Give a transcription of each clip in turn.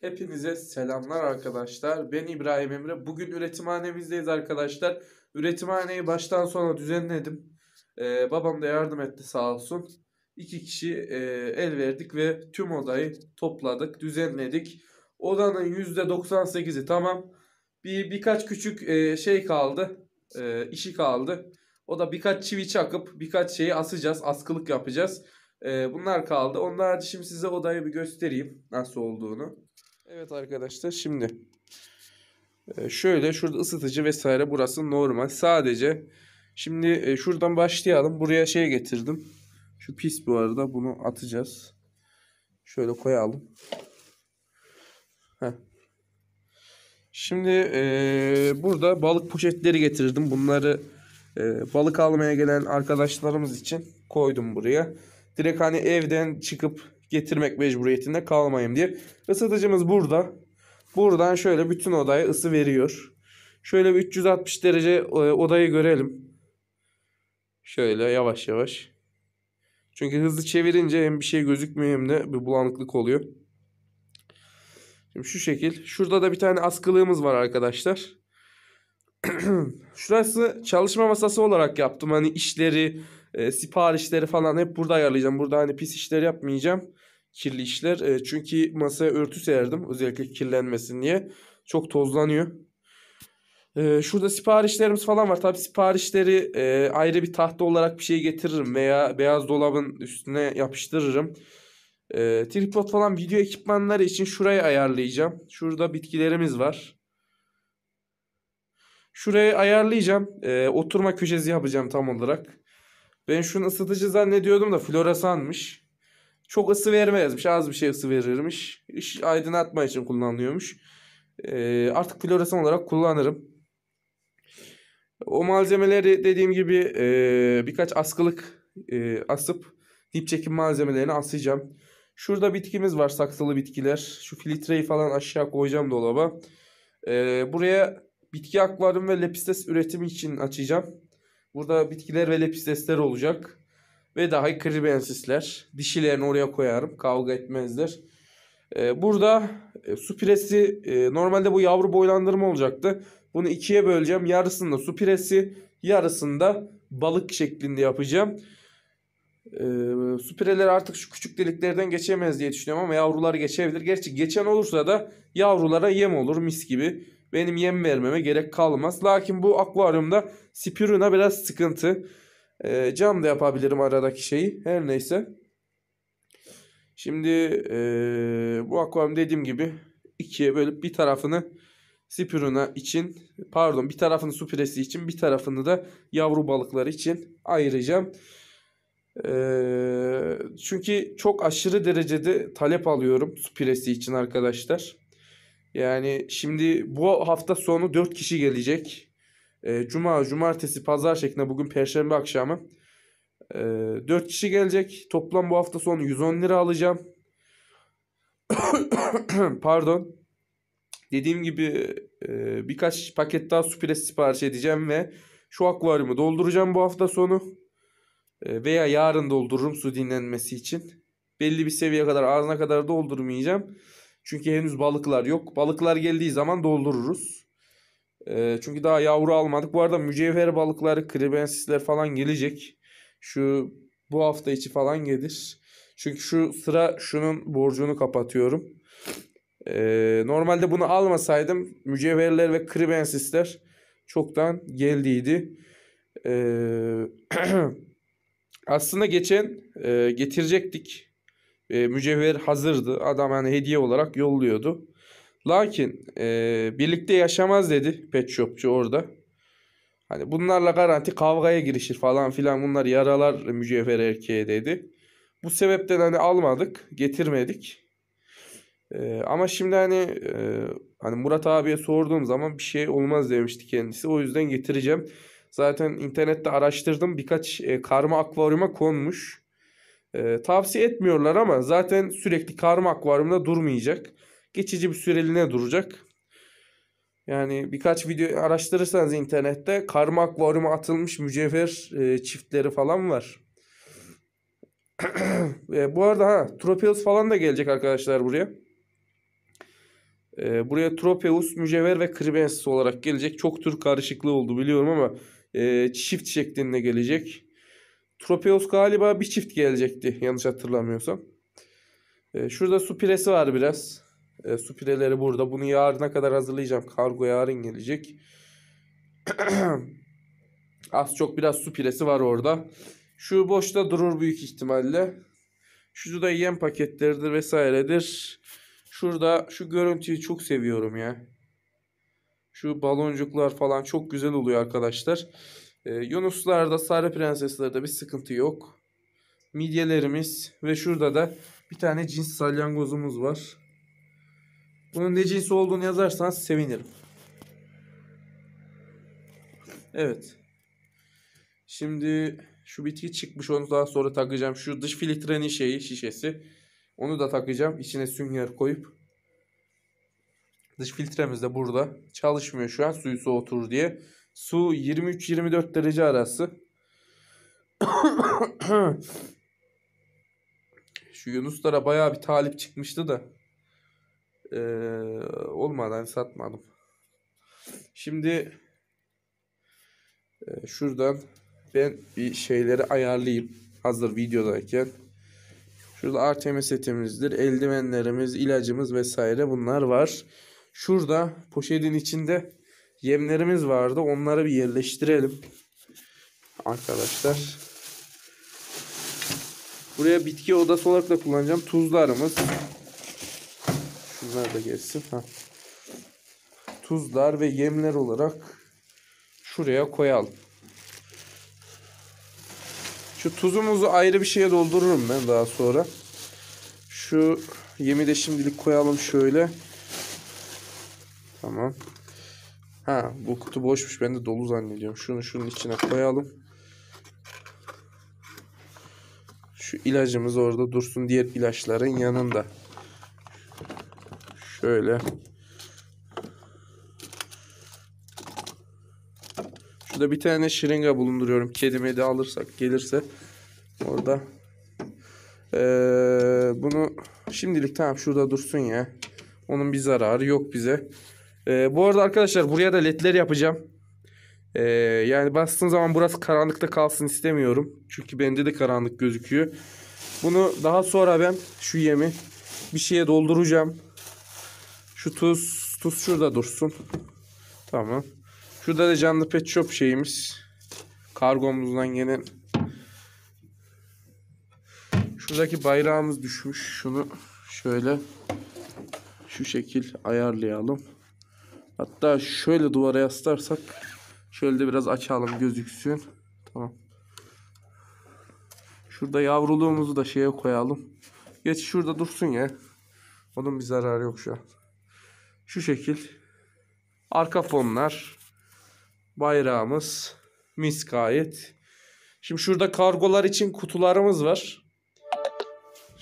Hepinize selamlar arkadaşlar. Ben İbrahim Emre. Bugün üretimhanemizdeyiz arkadaşlar. Üretimhaneyi baştan sona düzenledim. Ee, babam da yardım etti sağ olsun. İki kişi e, el verdik ve tüm odayı topladık, düzenledik. Odanın %98'i tamam. Bir birkaç küçük e, şey kaldı. E, işi kaldı. O da birkaç çivi çakıp birkaç şeyi asacağız. Askılık yapacağız. E, bunlar kaldı. Onlar şimdi size odayı bir göstereyim nasıl olduğunu. Evet arkadaşlar şimdi e, şöyle şurada ısıtıcı vesaire burası normal. Sadece şimdi e, şuradan başlayalım. Buraya şey getirdim. Şu pis bu arada bunu atacağız. Şöyle koyalım. Heh. Şimdi e, burada balık poşetleri getirdim. Bunları e, balık almaya gelen arkadaşlarımız için koydum buraya. Direkt hani evden çıkıp getirmek mecburiyetinde kalmayayım diye. Isıtıcımız burada. Buradan şöyle bütün odaya ısı veriyor. Şöyle bir 360 derece e, odayı görelim. Şöyle yavaş yavaş. Çünkü hızlı çevirince hem bir şey gözükmüyor hem de bir bulanıklık oluyor. Şimdi şu şekil. Şurada da bir tane askılığımız var arkadaşlar. Şurası çalışma masası olarak yaptım. Hani işleri, e, siparişleri falan hep burada ayarlayacağım. Burada hani pis işler yapmayacağım. Kirli işler. E, çünkü masaya örtü serdim. Özellikle kirlenmesin diye. Çok tozlanıyor. E, şurada siparişlerimiz falan var. Tabi siparişleri e, ayrı bir tahta olarak bir şey getiririm. Veya beyaz dolabın üstüne yapıştırırım. E, tripod falan video ekipmanları için şurayı ayarlayacağım. Şurada bitkilerimiz var. Şurayı ayarlayacağım. E, oturma köşesi yapacağım tam olarak. Ben şunu ısıtıcı zannediyordum da floresanmış. Çok ısı vermezmiş. Az bir şey ısı verirmiş. Iş aydınlatma için kullanılıyormuş. Ee, artık floresan olarak kullanırım. O malzemeleri dediğim gibi e, birkaç askılık e, asıp dip çekim malzemelerini asacağım. Şurada bitkimiz var saksılı bitkiler. Şu filtreyi falan aşağı koyacağım dolaba. E, buraya bitki akvaryum ve lepistes üretimi için açacağım. Burada bitkiler ve lepistesler olacak. Ve daha kribensisler. Dişilerini oraya koyarım. Kavga etmezler. Ee, burada e, e, normalde bu yavru boylandırma olacaktı. Bunu ikiye böleceğim. Yarısında su yarısında balık şeklinde yapacağım. Ee, artık şu küçük deliklerden geçemez diye düşünüyorum ama yavrular geçebilir. Gerçi geçen olursa da yavrulara yem olur mis gibi benim yem vermeme gerek kalmaz. Lakin bu akvaryumda spiruna biraz sıkıntı. E, cam da yapabilirim aradaki şeyi. Her neyse. Şimdi e, bu akvaryum dediğim gibi ikiye bölüp bir tarafını Spiruna için pardon bir tarafını su piresi için bir tarafını da yavru balıkları için ayıracağım. Ee, çünkü çok aşırı derecede talep alıyorum su piresi için arkadaşlar. Yani şimdi bu hafta sonu 4 kişi gelecek. Ee, cuma, cumartesi, pazar şeklinde bugün perşembe akşamı. E, ee, 4 kişi gelecek. Toplam bu hafta sonu 110 lira alacağım. Pardon. Dediğim gibi e, birkaç paket daha supres sipariş edeceğim ve şu akvaryumu dolduracağım bu hafta sonu. Ee, veya yarın doldururum su dinlenmesi için. Belli bir seviye kadar ağzına kadar doldurmayacağım. Çünkü henüz balıklar yok. Balıklar geldiği zaman doldururuz. E, çünkü daha yavru almadık. Bu arada mücevher balıkları, kribensisler falan gelecek. Şu bu hafta içi falan gelir. Çünkü şu sıra şunun borcunu kapatıyorum. Ee, normalde bunu almasaydım mücevherler ve kribensisler çoktan geldiydi. Ee, aslında geçen e, getirecektik e, mücevher hazırdı. Adam hani hediye olarak yolluyordu. Lakin e, birlikte yaşamaz dedi pet shopçu orada. Hani bunlarla garanti kavgaya girişir falan filan bunlar yaralar mücevher erkeğe dedi. Bu sebepten hani almadık, getirmedik. Ee, ama şimdi hani e, hani Murat abiye sorduğum zaman bir şey olmaz demişti kendisi. O yüzden getireceğim. Zaten internette araştırdım. Birkaç e, karma akvaryuma konmuş. E, tavsiye etmiyorlar ama zaten sürekli karma akvaryumda durmayacak. Geçici bir süreliğine duracak. Yani birkaç video araştırırsanız internette karma akvaryuma atılmış mücevher e, çiftleri falan var. e, bu arada ha Tropeus falan da gelecek arkadaşlar buraya. E, buraya Tropeus, mücevher ve Kribensis olarak gelecek. Çok tür karışıklığı oldu biliyorum ama e, çift şeklinde gelecek. Tropeos galiba bir çift gelecekti yanlış hatırlamıyorsam. E, şurada su piresi var biraz. E, su pireleri burada. Bunu yarına kadar hazırlayacağım. Kargo yarın gelecek. Az çok biraz su piresi var orada. Şu boşta durur büyük ihtimalle. Şu da yem paketleridir vesairedir. Şurada şu görüntüyü çok seviyorum ya. Şu baloncuklar falan çok güzel oluyor arkadaşlar. Ee, Yunuslarda, Sarı Prenseslerde bir sıkıntı yok. Midyelerimiz ve şurada da bir tane cins salyangozumuz var. Bunun ne cinsi olduğunu yazarsan sevinirim. Evet. Şimdi şu bitki çıkmış onu daha sonra takacağım. Şu dış filtrenin şeyi şişesi. Onu da takacağım. İçine sünger koyup. Dış filtremiz de burada. Çalışmıyor şu an suyu soğutur diye. Su 23-24 derece arası. Şu Yunuslara baya bir talip çıkmıştı da. Ee, olmadan satmadım. Şimdi e, şuradan ben bir şeyleri ayarlayayım. Hazır videodayken. Şurada Artemis setimizdir. Eldivenlerimiz, ilacımız vesaire bunlar var. Şurada poşetin içinde yemlerimiz vardı. Onları bir yerleştirelim. Arkadaşlar. Buraya bitki odası olarak da kullanacağım. Tuzlarımız. Şunlar da gelsin Heh. Tuzlar ve yemler olarak şuraya koyalım. Şu tuzumuzu ayrı bir şeye doldururum ben daha sonra. Şu yemi de şimdilik koyalım şöyle. Tamam. Ha bu kutu boşmuş. Ben de dolu zannediyorum. Şunu şunun içine koyalım. Şu ilacımız orada dursun. Diğer ilaçların yanında. Şöyle. Şurada bir tane şırınga bulunduruyorum. Kedime de alırsak gelirse. Orada. Ee, bunu şimdilik tamam şurada dursun ya. Onun bir zararı yok bize. Ee, bu arada arkadaşlar buraya da ledler yapacağım. Ee, yani bastığım zaman burası karanlıkta kalsın istemiyorum. Çünkü bende de karanlık gözüküyor. Bunu daha sonra ben şu yemi bir şeye dolduracağım. Şu tuz, tuz şurada dursun. Tamam. Şurada da canlı pet shop şeyimiz. Kargomuzdan gelen. Şuradaki bayrağımız düşmüş. Şunu şöyle şu şekil ayarlayalım. Hatta şöyle duvara yaslarsak şöyle de biraz açalım gözüksün. Tamam. Şurada yavruluğumuzu da şeye koyalım. Geç şurada dursun ya. Onun bir zararı yok şu an. Şu şekil. Arka fonlar. Bayrağımız. Mis gayet. Şimdi şurada kargolar için kutularımız var.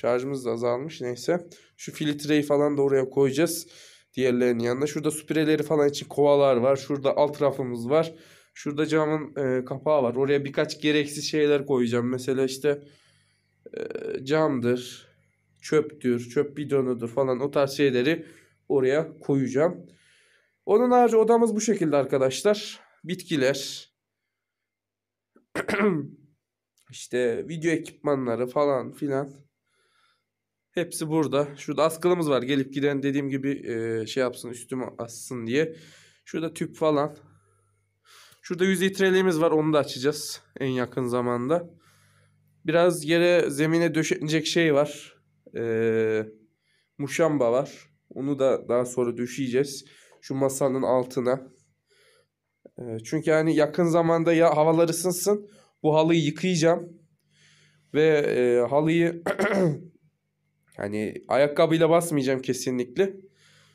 Şarjımız da azalmış neyse. Şu filtreyi falan da oraya koyacağız. Diğerlerinin yanında. Şurada süpüreleri falan için kovalar var. Şurada alt rafımız var. Şurada camın e, kapağı var. Oraya birkaç gereksiz şeyler koyacağım. Mesela işte e, camdır, çöptür, çöp bidonudur falan o tarz şeyleri oraya koyacağım. Onun harici odamız bu şekilde arkadaşlar. Bitkiler. işte video ekipmanları falan filan. Hepsi burada. Şurada askılımız var. Gelip giden dediğim gibi e, şey yapsın üstüme assın diye. Şurada tüp falan. Şurada yüz litreliğimiz var. Onu da açacağız en yakın zamanda. Biraz yere zemine döşenecek şey var. E, muşamba var. Onu da daha sonra düşeceğiz. Şu masanın altına. E, çünkü yani yakın zamanda ya havalar ısınsın. Bu halıyı yıkayacağım. Ve e, halıyı Hani ayakkabıyla basmayacağım kesinlikle.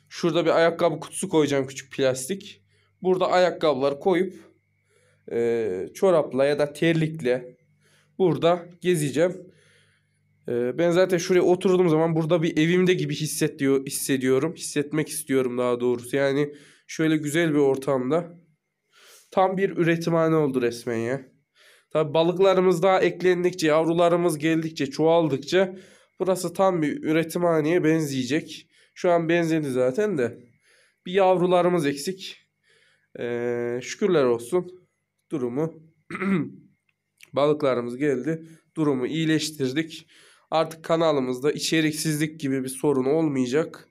Şurada bir ayakkabı kutusu koyacağım küçük plastik. Burada ayakkabılar koyup e, çorapla ya da terlikle burada gezeceğim. E, ben zaten şuraya oturduğum zaman burada bir evimde gibi hissediyor, hissediyorum. Hissetmek istiyorum daha doğrusu. Yani şöyle güzel bir ortamda. Tam bir üretimhane oldu resmen ya. Tabi balıklarımız daha eklendikçe, yavrularımız geldikçe, çoğaldıkça Burası tam bir üretimhaneye benzeyecek. Şu an benzedi zaten de. Bir yavrularımız eksik. Ee, şükürler olsun. Durumu balıklarımız geldi. Durumu iyileştirdik. Artık kanalımızda içeriksizlik gibi bir sorun olmayacak.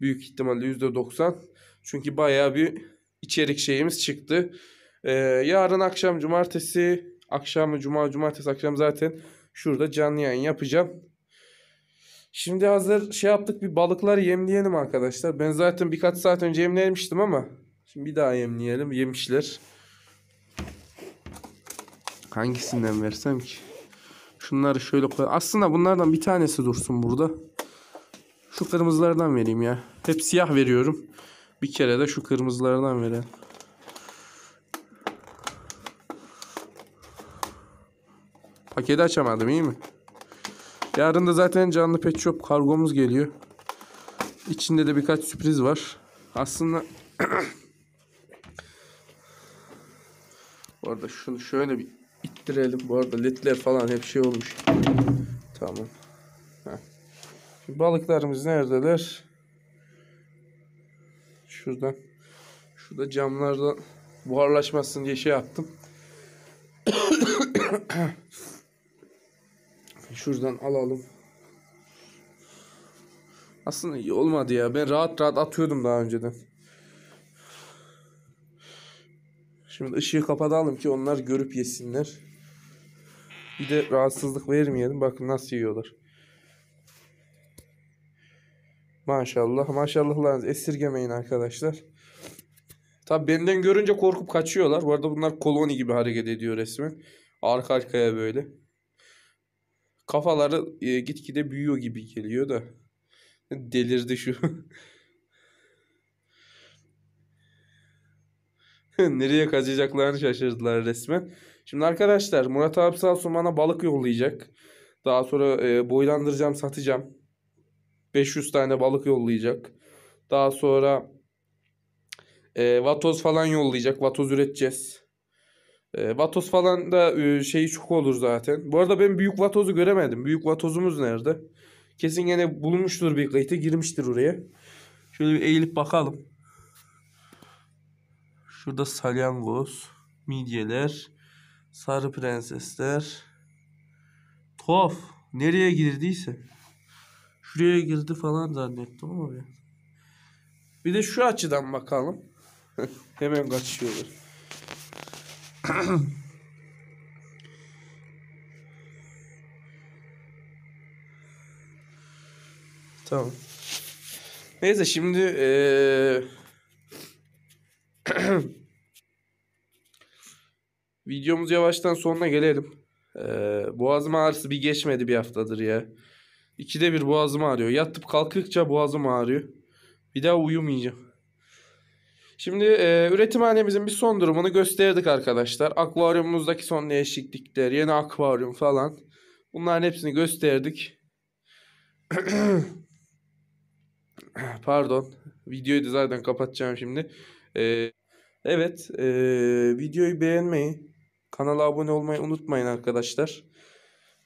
Büyük ihtimalle %90. Çünkü baya bir içerik şeyimiz çıktı. Ee, yarın akşam cumartesi akşamı cuma cumartesi akşam zaten şurada canlı yayın yapacağım. Şimdi hazır şey yaptık bir balıklar yemleyelim arkadaşlar. Ben zaten birkaç saat önce yemlemiştim ama şimdi bir daha yemleyelim. Yemişler. Hangisinden versem ki? Şunları şöyle koy. Aslında bunlardan bir tanesi dursun burada. Şu kırmızılardan vereyim ya. Hep siyah veriyorum. Bir kere de şu kırmızılardan vereyim. Paketi açamadım iyi mi? Yarın da zaten canlı pet shop kargomuz geliyor. İçinde de birkaç sürpriz var. Aslında Bu arada şunu şöyle bir ittirelim. Bu arada ledler falan hep şey olmuş. Tamam. Şimdi balıklarımız neredeler? Şuradan. Şurada camlardan buharlaşmasın diye şey yaptım. Şuradan alalım. Aslında iyi olmadı ya. Ben rahat rahat atıyordum daha önceden. Şimdi ışığı kapatalım ki onlar görüp yesinler. Bir de rahatsızlık vermeyelim. Bakın nasıl yiyorlar. Maşallah. Maşallahlarınızı esirgemeyin arkadaşlar. Tabi benden görünce korkup kaçıyorlar. Bu arada bunlar koloni gibi hareket ediyor resmen. Arka arkaya böyle. Kafaları e, gitgide büyüyor gibi geliyor da. Delirdi şu. Nereye kaçacaklarını şaşırdılar resmen. Şimdi arkadaşlar Murat abi sağ olsun bana balık yollayacak. Daha sonra e, boylandıracağım satacağım. 500 tane balık yollayacak. Daha sonra e, vatoz falan yollayacak. Vatoz üreteceğiz. E, ee, Vatos falan da e, şeyi çok olur zaten. Bu arada ben Büyük Vatoz'u göremedim. Büyük Vatoz'umuz nerede? Kesin yine bulunmuştur bir kayıta girmiştir oraya. Şöyle bir eğilip bakalım. Şurada salyangoz, midyeler, sarı prensesler. Tuhaf. Nereye girdiyse. Şuraya girdi falan zannettim ama ben. Bir de şu açıdan bakalım. Hemen kaçıyorlar. tamam. Neyse şimdi ee... videomuz yavaştan sonuna gelelim. Ee, boğazım ağrısı bir geçmedi bir haftadır ya. İkide bir boğazım ağrıyor. Yatıp kalkıkça boğazım ağrıyor. Bir daha uyumayacağım. Şimdi e, üretimhanemizin bir son durumunu gösterdik arkadaşlar. Akvaryumumuzdaki son değişiklikler, yeni akvaryum falan. Bunların hepsini gösterdik. Pardon. Videoyu da zaten kapatacağım şimdi. Ee, evet. E, videoyu beğenmeyi, kanala abone olmayı unutmayın arkadaşlar.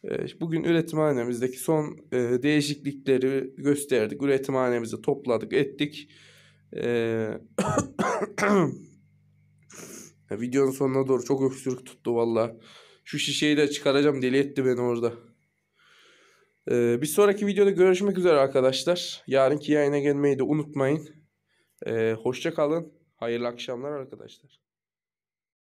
E, bugün üretimhanemizdeki son e, değişiklikleri gösterdik. Üretimhanemizi topladık, ettik. Ee, videonun sonuna doğru çok öksürük tuttu valla. Şu şişeyi de çıkaracağım deli etti beni orada. Ee, bir sonraki videoda görüşmek üzere arkadaşlar. Yarınki yayına gelmeyi de unutmayın. Ee, hoşça kalın. Hayırlı akşamlar arkadaşlar.